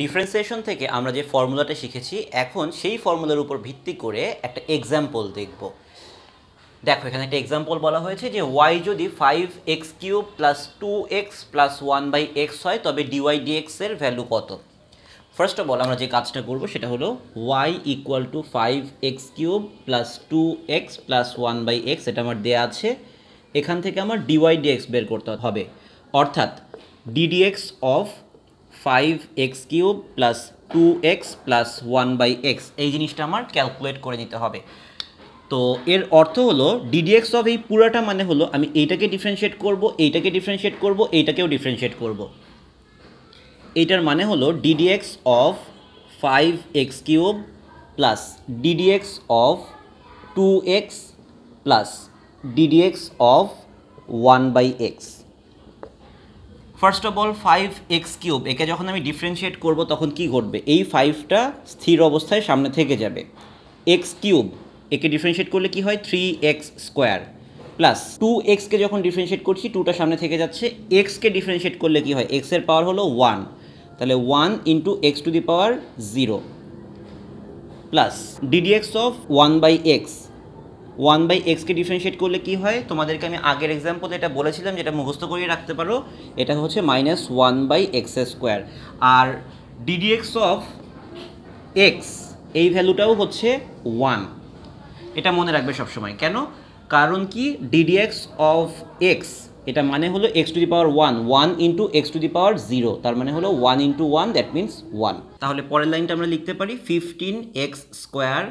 differentiation থেকে আমরা যে ফর্মুলাটা শিখেছি এখন সেই ফর্মুলার উপর ভিত্তি করে একটা এক্সাম্পল দেখব দেখো এখানে একটা এক্সাম্পল বলা হয়েছে যে ওয়াই যদি five x cube plus two x plus one by x হয় তবে ডিওয়াই ডিএক্সের ভ্যালু কত ফার্স্ট অফ অল আমরা যে কাজটা করব সেটা হলো y equal to five x cube plus two x plus one by x এটা আমার দেয়া আছে এখান থেকে আমার ডিওয়াই ডিএক্স বের করতে হবে অর্থাৎ ddx of five x cube plus two x plus one by x এই জিনিসটা আমার ক্যালকুলেট করে নিতে হবে তো এর অর্থ হলো ডিডিএক্স অফ এই পুরাটা মানে হলো আমি এইটাকে ডিফারেন্সিয়েট করব এইটাকে ডিফারেন্সিয়েট করব এইটাকেও ডিফারেন্সিয়েট করব এইটার মানে হলো ddx of five x cube plus ddx of two x plus ddx of one by x first of all five x cube একে যখন আমি ডিফারেন্সিয়েট করব তখন কি ঘটবে এই ফাইভটা স্থির অবস্থায় সামনে থেকে যাবে এক্স কিউব একে ডিফারেন্সিয়েট করলে কি হয় three x square plus two এক্সকে যখন ডিফারেন্সিয়েট করছি টুটা সামনে থেকে যাচ্ছে এক্সকে ডিফারেন্সিয়েট করলে কি হয় এক্সের পাওয়ার হলো ওয়ান তাহলে one into x to the power zero plus ddx of one by x one by এক্সকে ডিফারেন্সিয়েট করলে কি হয় তোমাদেরকে আমি আগের এক্সাম্পলে এটা বলেছিলাম যেটা মুখস্থ করিয়ে রাখতে পারো এটা হচ্ছে minus one by x square আর ডিডিএক্স অফ এক্স এই ভ্যালুটাও হচ্ছে ওয়ান এটা মনে রাখবে সবসময় কেন কারণ কি ডিডিএক্স অফ এক্স এটা মানে হলো x to the power one one into x to the power zero তার মানে হলো one into one that means one তাহলে পরের লাইনটা আমরা লিখতে পারি fifteen x square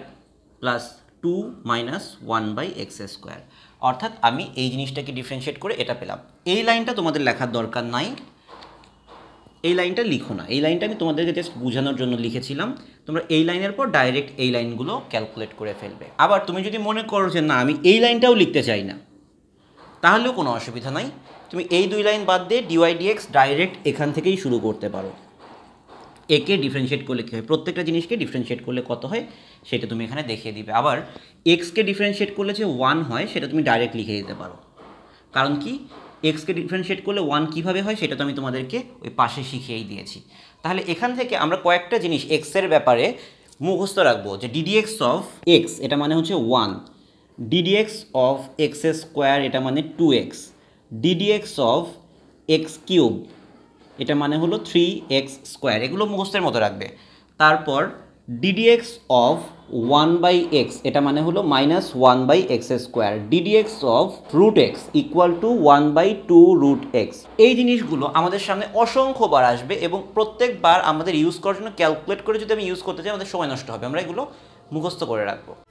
plus two minus one by x square অর্থাৎ আমি এই জিনিসটাকে ডিফারেন্সিয়েট করে এটা পেলাম এই লাইনটা তোমাদের লেখার দরকার নাই এই লাইনটা লিখো না এই লাইনটা আমি তোমাদেরকে জাস্ট বোঝানোর জন্য লিখেছিলাম তোমরা এই লাইনের পর ডাইরেক্ট এই লাইনগুলো ক্যালকুলেট করে ফেলবে আবার তুমি যদি মনে করো যে না আমি এই লাইনটাও লিখতে চাই না তাহলেও কোনো অসুবিধা নাই তুমি এই দুই লাইন বাদ দিয়ে ডিওয়াই ডিএক্স ডাইরেক্ট এখান থেকেই শুরু করতে পারো একে ডিফারেন্সিয়েট করলে কী হয় প্রত্যেকটা জিনিসকে ডিফারেন্সিয়েট করলে কত হয় সেটা তুমি এখানে দেখিয়ে দিবে আবার এক্সকে ডিফারেন্সিয়েট করলে যে ওয়ান হয় সেটা তুমি ডাইরেক্ট লিখে দিতে পারো কারণ কি এক্সকে ডিফারেন্সিয়েট করলে ওয়ান কীভাবে হয় সেটা তো আমি তোমাদেরকে ওই পাশে শিখিয়েই দিয়েছি তাহলে এখান থেকে আমরা কয়েকটা জিনিস এক্সের ব্যাপারে মুখস্থ রাখবো যে ডিডিএক্স অফ এক্স এটা মানে হচ্ছে one ddx of x square এটা মানে two x ddx of x cube এটা মানে হলো থ্রি এক্স স্কোয়ার এগুলো মুখস্থের মতো রাখবে তারপর ddx of one by x এটা মানে হলো minus one by x square ddx of root x equal to one by two root x এই জিনিসগুলো আমাদের সামনে অসংখ্যবার আসবে এবং প্রত্যেকবার আমাদের ইউজ করার জন্য ক্যালকুলেট করে যদি আমি ইউজ করতে চাই আমাদের সময় নষ্ট হবে আমরা এগুলো মুখস্থ করে রাখবো